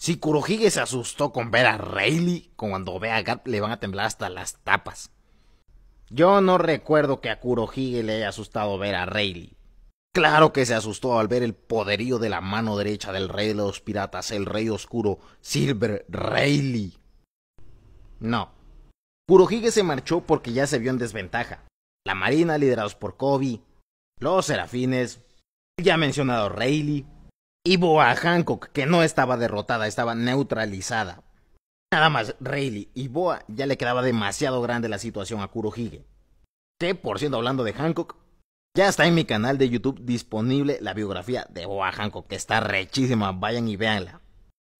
Si Kurohige se asustó con ver a Rayleigh, cuando ve a Garp le van a temblar hasta las tapas. Yo no recuerdo que a Kurohige le haya asustado ver a Rayleigh. Claro que se asustó al ver el poderío de la mano derecha del rey de los piratas, el rey oscuro, Silver Rayleigh. No. Kurohige se marchó porque ya se vio en desventaja. La marina, liderados por Kobe, los serafines, ya mencionado Rayleigh, y Boa Hancock, que no estaba derrotada, estaba neutralizada. Nada más, Rayleigh y Boa ya le quedaba demasiado grande la situación a Kurohige. Que, por siendo hablando de Hancock, ya está en mi canal de YouTube disponible la biografía de Boa Hancock, que está rechísima, vayan y véanla.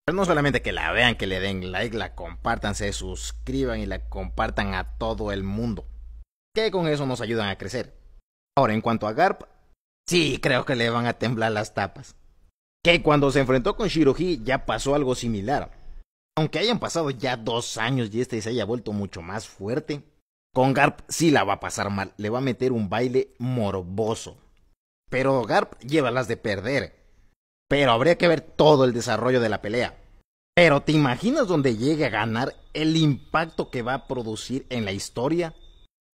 Pero no solamente que la vean, que le den like, la compartan, se suscriban y la compartan a todo el mundo. Que con eso nos ayudan a crecer. Ahora, en cuanto a Garp, sí creo que le van a temblar las tapas que cuando se enfrentó con Shiroji ya pasó algo similar. Aunque hayan pasado ya dos años y este se haya vuelto mucho más fuerte, con Garp sí la va a pasar mal, le va a meter un baile morboso. Pero Garp lleva las de perder. Pero habría que ver todo el desarrollo de la pelea. Pero ¿te imaginas dónde llegue a ganar el impacto que va a producir en la historia?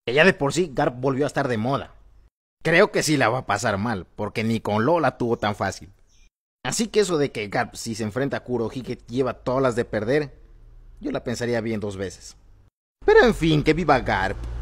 Que ya de por sí Garp volvió a estar de moda. Creo que sí la va a pasar mal, porque ni con Lola tuvo tan fácil. Así que eso de que Garp si se enfrenta a Kurohige, lleva todas las de perder, yo la pensaría bien dos veces. Pero en fin, que viva Garp.